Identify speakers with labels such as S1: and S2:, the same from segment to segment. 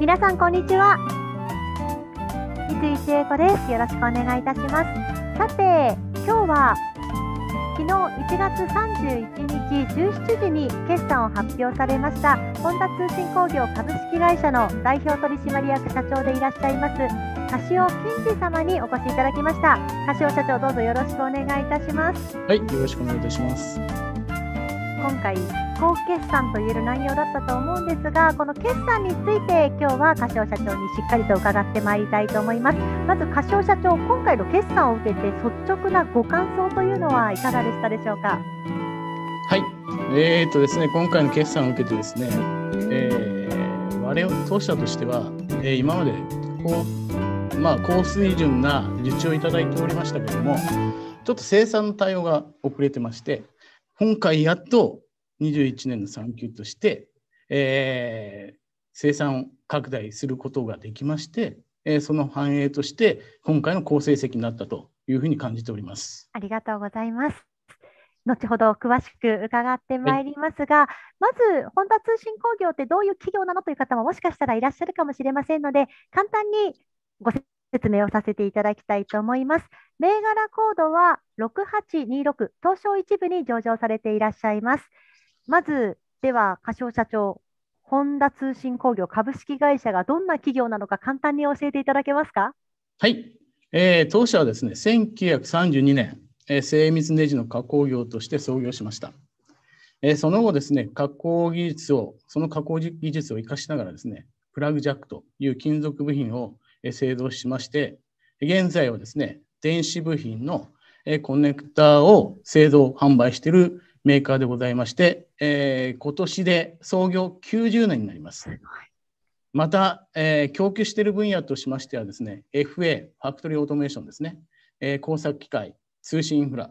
S1: 皆さんこんにちは三井千恵子ですよろしくお願いいたしますさて今日は昨日1月31日17時に決算を発表されました本田通信工業株式会社の代表取締役社長でいらっしゃいます柏金次様にお越しいただきました柏社長どうぞよろしくお願いいたします
S2: はいよろしくお願いいたします
S1: 今回高決算と言える内容だったと思うんですがこの決算について今日は柏社長にしっかりと伺ってまいりたいと思いますまず柏社長今回の決算を受けて率直なご感想というのはいかがでしたでしょうか
S2: はいえー、っとですね今回の決算を受けてですね、えー、我々当社としては、えー、今までこうまあ高水準な受注をいただいておりましたけれどもちょっと生産の対応が遅れてまして、今回やっと21年の産休として、えー、生産拡大することができまして、えー、その反映として今回の好成績になったというふうに感じております。
S1: ありがとうございます。後ほど詳しく伺ってまいりますが、まず本田通信工業ってどういう企業なのという方ももしかしたらいらっしゃるかもしれませんので、簡単にご説明をさせていただきたいと思います。銘柄コードは6826東証一部に上場されていらっしゃいます。まず、では、柏社長、本田通信工業株式会社がどんな企業なのか簡単に教えていただけますか。はい、え
S2: ー、当社はですね、1932年、えー、精密ネジの加工業として創業しました。えー、その後ですね、加工技術を、その加工技術を生かしながらですね、プラグジャックという金属部品を製造しまして、現在はですね、電子部品のコネクターを製造販売しているメーカーでございまして、えー、今年で創業90年になります。また、えー、供給している分野としましてはですね、FA、ファクトリーオートメーションですね、えー、工作機械、通信インフラ、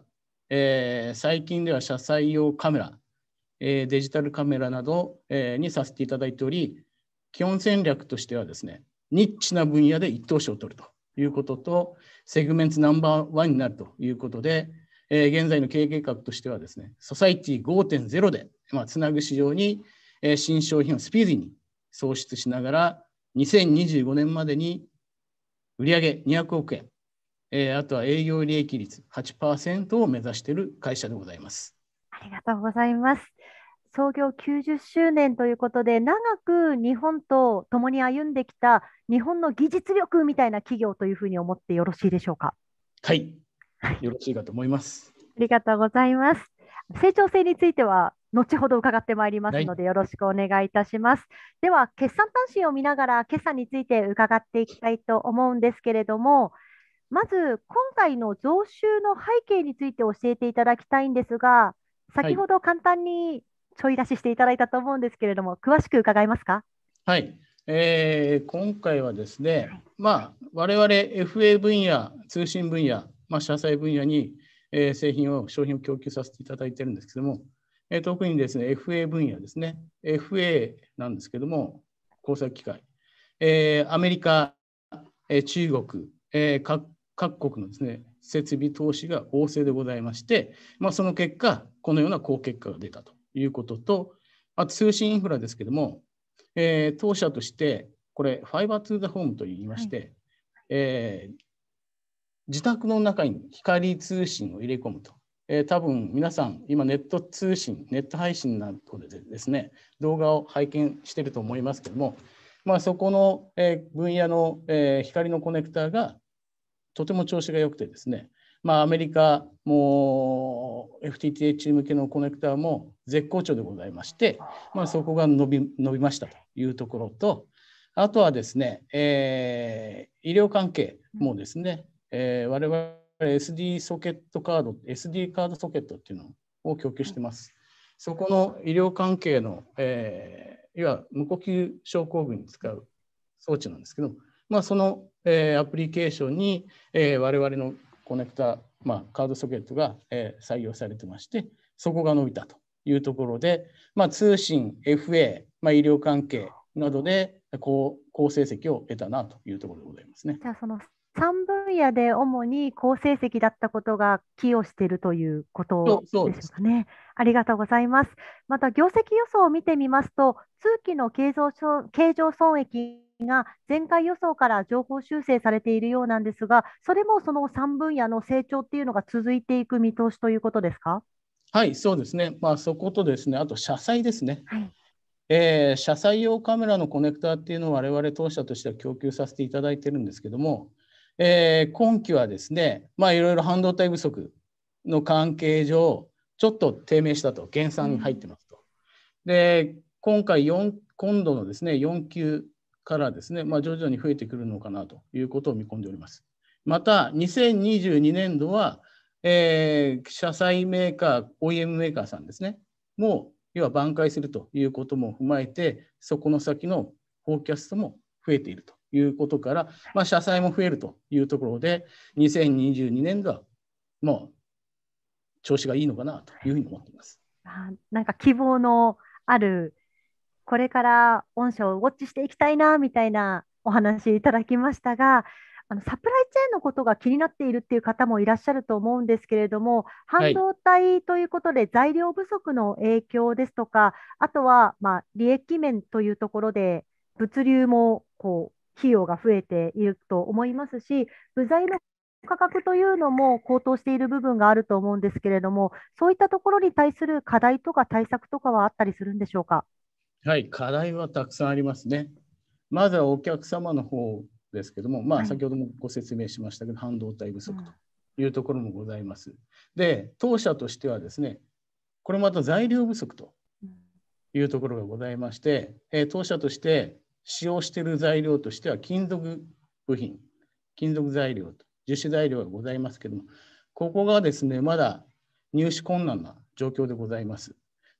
S2: えー、最近では車載用カメラ、えー、デジタルカメラなど、えー、にさせていただいており、基本戦略としてはですね、ニッチな分野で一等賞を取るということと、セグメントナンバーワンになるということで、えー、現在の経営計画としてはですね、ソサイティ5.0で、まあ、つなぐ市場に、えー、新商品をスピーディーに創出しながら、2025年までに売上200億円、えー、あとは営業利益率8%を目指している会社でございます。
S1: ありがとうございます。創業90周年ということで、長く日本と共に歩んできた日本の技術力みたいな企業というふうに思ってよろしいでしょうか。
S2: はい、よろしいかと思います。
S1: ありがとうございます。成長性については後ほど伺ってまいりますので、よろしくお願いいたします。はい、では、決算短信を見ながら、決算について伺っていきたいと思うんですけれども、まず、今回の増収の背景について教えていただきたいんですが、先ほど簡単にちょい出ししていただいたと思うんですけれども、詳しく伺いますか。
S2: はい、えー、今回はですね、はい、まあ、我々 FA 分野、通信分野、まあ、車載分野に、えー、製品を、商品を供給させていただいてるんですけども、えー、特にですね、FA 分野ですね、FA なんですけども、工作機械、えー、アメリカ、えー、中国、えー各、各国のですね、設備投資が旺盛でございまして、まあ、その結果、このような好結果が出たということと、あと通信インフラですけども、えー、当社として、これ、ファイバーツーザホームといいまして、はい、えー、自宅の中に光通信を入れ込むと。えー、多分皆さん、今ネット通信、ネット配信などでですね、動画を拝見してると思いますけども、まあ、そこの、えー、分野の、えー、光のコネクターがとても調子が良くてですね、まあ、アメリカも FTTH 向けのコネクターも絶好調でございまして、まあ、そこが伸び伸びましたというところと、あとはですね、えー、医療関係もですね、えー、我々 SD ソケットカード、SD カードソケットっていうのを供給してます。そこの医療関係の、えー、いわゆる無呼吸症候群に使う装置なんですけど、まあ、その、えー、アプリケーションに、えー、我々のコネクタ、まあ、カードソケットが、えー、採用されてまして、そこが伸びたというところで、まあ、通信、FA、まあ、医療関係などで好好成績を得たなというところでございますね。
S1: じゃあその3分野で主に好成績だったことが寄与しているということでしょうかね。ありがとうございます。また業績予想を見てみますと、通期の経常経常損益が前回予想から情報修正されているようなんですが、それもその3分野の成長っていうのが続いていく見通しということですか。
S2: はい、そうですね。まあ、そことですね、あと車載ですね。はい、えー、車載用カメラのコネクターっていうのを我々当社としては供給させていただいてるんですけども、えー、今期はですね、まあ、いろいろ半導体不足の関係上、ちょっと低迷したと、減産に入ってますと。うん、で、今回4、今度のですね、4級からですね、まあ、徐々に増えてくるのかなということを見込んでおります。また、2022年度は、えー、車載メーカー、OEM メーカーさんですね、もう、要は挽回するということも踏まえて、そこの先のフォーキャストも増えているということから、まあ、車載も増えるというところで、2022年度はもう調子がいいのかなというふうに思っています。
S1: なんか希望のあるこれから御社をウォッチしていきたいなみたいなお話いただきましたが、あのサプライチェーンのことが気になっているっていう方もいらっしゃると思うんですけれども、半導体ということで材料不足の影響ですとか、はい、あとはま利益面というところで物流もこう費用が増えていると思いますし、部材の価格というのも高騰している部分があると思うんですけれども、そういったところに対する課題とか対策とかはあったりするんでしょうか。
S2: はい、課題はたくさんありますね。まずはお客様の方ですけども、まあ、先ほどもご説明しましたけど、半導体不足というところもございます。で、当社としてはですね、これまた材料不足というところがございまして、え当社として使用している材料としては、金属部品、金属材料と、樹脂材料がございますけども、ここがですね、まだ入手困難な状況でございます。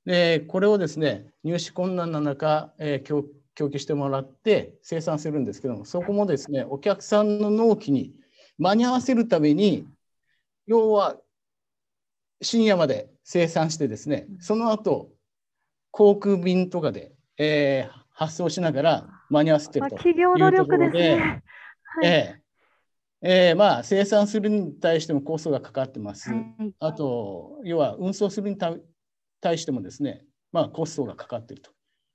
S2: でこれをですね入手困難な中、えー、供給してもらって生産するんですけどもそこもですねお客さんの納期に間に合わせるために要は深夜まで生産してですねその後航空便とかで、えー、発送しながら間に合わせてるというところで、ねはい、えーえー、まあ生産するに対してもコストがかかってます。はい、あと要は運送するに対してもですね、まあ、コストがかかっていると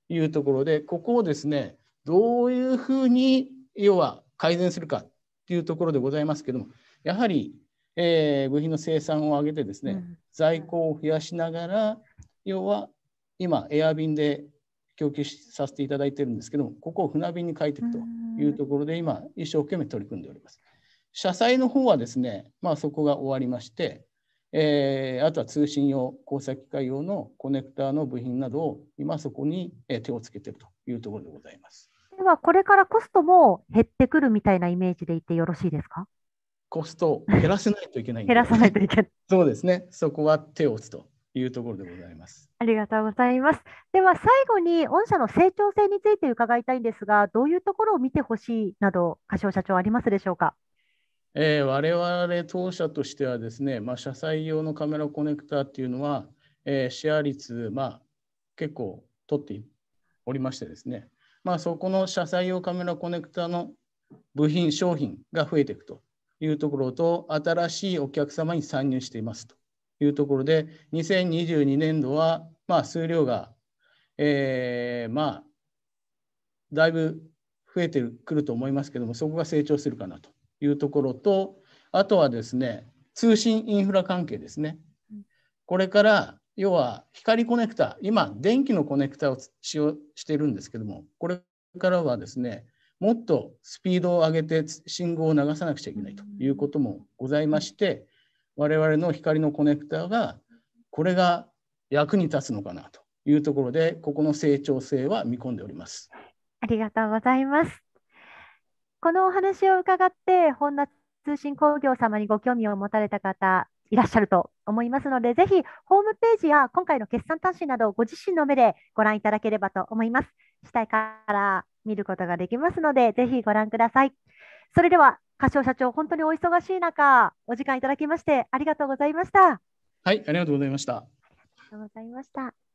S2: いうところで、ここをですね、どういうふうに要は改善するかっていうところでございますけども、やはり、えー、部品の生産を上げてですね、うん、在庫を増やしながら、要は今、エア便で供給させていただいてるんですけども、ここを船便に変えていくというところで、今、一生懸命取り組んでおります。社債の方はですね、まあ、そこが終わりまして、えー、あとは通信用、工作機械用のコネクターの部品などを今そこに手をつけているというところでございます。
S1: では、これからコストも減ってくるみたいなイメージでいてよろしいですかコスト
S2: を減らせないといけない、ね、減らさないといけない。そうですね。そこは手を打つというところでござい
S1: ます。ありがとうございます。では、最後に御社の成長性について伺いたいんですが、どういうところを見てほしいなど、柏社長ありますでしょうか。
S2: えー、我々当社としてはですね、まあ、車載用のカメラコネクタっていうのは、えー、シェア率、まあ、結構取っておりましてですね、まあ、そこの車載用カメラコネクタの部品、商品が増えていくというところと、新しいお客様に参入していますというところで、2022年度は、まあ、数量が、えー、まあ、だいぶ増えてくると思いますけども、そこが成長するかなというところと、あとはですね、通信インフラ関係ですね。これから、要は光コネクタ、今、電気のコネクタを使用しているんですけども、これからはですね、もっとスピードを上げて信号を流さなくちゃいけないということもございまして、我々の光のコネクタが、これが役に立つのかなというところで、ここの成長性は見込んでおります。
S1: ありがとうございます。このお話を伺って、本田通信工業様にご興味を持たれた方、いらっしゃると思いますので、ぜひホームページや今回の決算短信など、ご自身の目でご覧いただければと思います。下から見ることができますので、ぜひご覧ください。それでは、柏社長、本当にお忙しい中、お時間いただきまして、ありがとうございました。
S2: はい、ありがとうございました。あ
S1: りがとうございました。